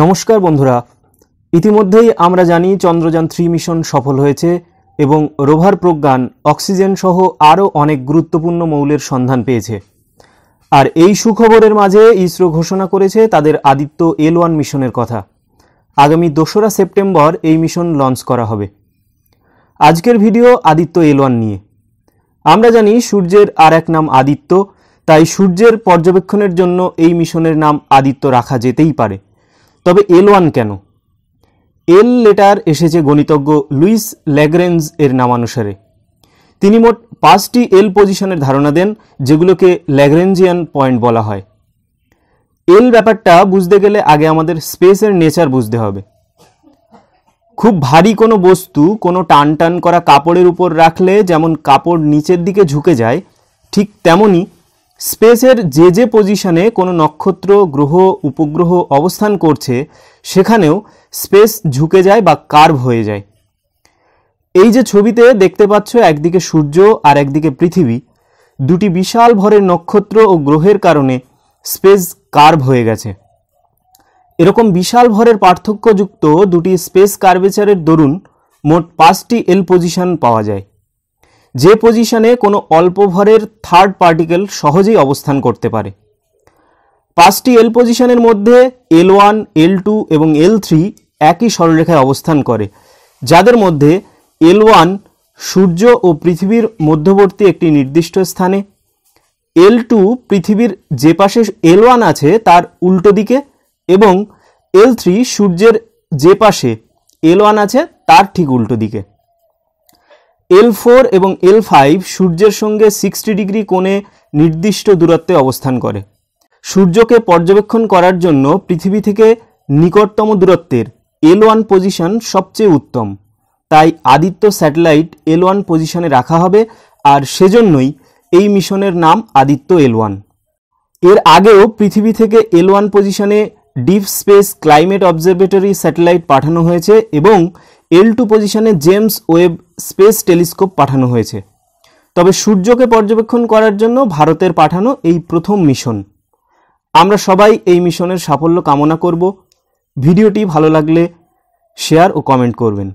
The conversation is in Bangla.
নমস্কার বন্ধুরা ইতিমধ্যেই আমরা জানি চন্দ্রযান থ্রি মিশন সফল হয়েছে এবং রোভার প্রজ্ঞান অক্সিজেন সহ আরও অনেক গুরুত্বপূর্ণ মৌলের সন্ধান পেয়েছে আর এই সুখবরের মাঝে ইসরো ঘোষণা করেছে তাদের আদিত্য এল ওয়ান মিশনের কথা আগামী দোসরা সেপ্টেম্বর এই মিশন লঞ্চ করা হবে আজকের ভিডিও আদিত্য এল ওয়ান নিয়ে আমরা জানি সূর্যের আর এক নাম আদিত্য তাই সূর্যের পর্যবেক্ষণের জন্য এই মিশনের নাম আদিত্য রাখা যেতেই পারে তবে এল ওয়ান কেন এল লেটার এসেছে গণিতজ্ঞ লুইস ল্যাগরেঞ্জ এর নামানুসারে তিনি মোট পাঁচটি এল পজিশনের ধারণা দেন যেগুলোকে ল্যাগরেঞ্জিয়ান পয়েন্ট বলা হয় এল ব্যাপারটা বুঝতে গেলে আগে আমাদের স্পেসের নেচার বুঝতে হবে খুব ভারী কোনো বস্তু কোনো টান টান করা কাপড়ের উপর রাখলে যেমন কাপড় নিচের দিকে ঝুঁকে যায় ঠিক তেমনই স্পেসের যে যে পজিশনে কোনো নক্ষত্র গ্রহ উপগ্রহ অবস্থান করছে সেখানেও স্পেস ঝুঁকে যায় বা কার্ভ হয়ে যায় এই যে ছবিতে দেখতে পাচ্ছ একদিকে সূর্য আর একদিকে পৃথিবী দুটি বিশাল ভরের নক্ষত্র ও গ্রহের কারণে স্পেস কার্ভ হয়ে গেছে এরকম বিশাল ভরের পার্থক্যযুক্ত দুটি স্পেস কার্ভেচারের দরুন মোট পাঁচটি এল পজিশন পাওয়া যায় যে পজিশনে কোনো অল্প ভরের থার্ড পার্টিকেল সহজেই অবস্থান করতে পারে পাঁচটি এল পজিশনের মধ্যে এল ওয়ান এল টু এবং এল থ্রি একই সরলরেখায় অবস্থান করে যাদের মধ্যে এল ওয়ান সূর্য ও পৃথিবীর মধ্যবর্তী একটি নির্দিষ্ট স্থানে এল টু পৃথিবীর যে পাশে এল ওয়ান আছে তার উল্টো দিকে এবং এল থ্রি সূর্যের যে পাশে এল ওয়ান আছে তার ঠিক উল্টো দিকে এল ফোর এবং এল ফাইভ সূর্যের সঙ্গে সিক্সটি ডিগ্রি কোণে নির্দিষ্ট দূরত্বে অবস্থান করে সূর্যকে পর্যবেক্ষণ করার জন্য পৃথিবী থেকে নিকটতম দূরত্বের এল ওয়ান পজিশন সবচেয়ে উত্তম তাই আদিত্য স্যাটেলাইট এল ওয়ান পজিশনে রাখা হবে আর সেজন্যই এই মিশনের নাম আদিত্য এল ওয়ান এর আগেও পৃথিবী থেকে এল ওয়ান পজিশনে deep space climate observatory satellite পাঠানো হয়েছে এবং এল টু পজিশনে জেমস ওয়েব স্পেস টেলিস্কোপ পাঠানো হয়েছে তবে সূর্যকে পর্যবেক্ষণ করার জন্য ভারতের পাঠানো এই প্রথম মিশন আমরা সবাই এই মিশনের সাফল্য কামনা করব ভিডিওটি ভালো লাগলে শেয়ার ও কমেন্ট করবেন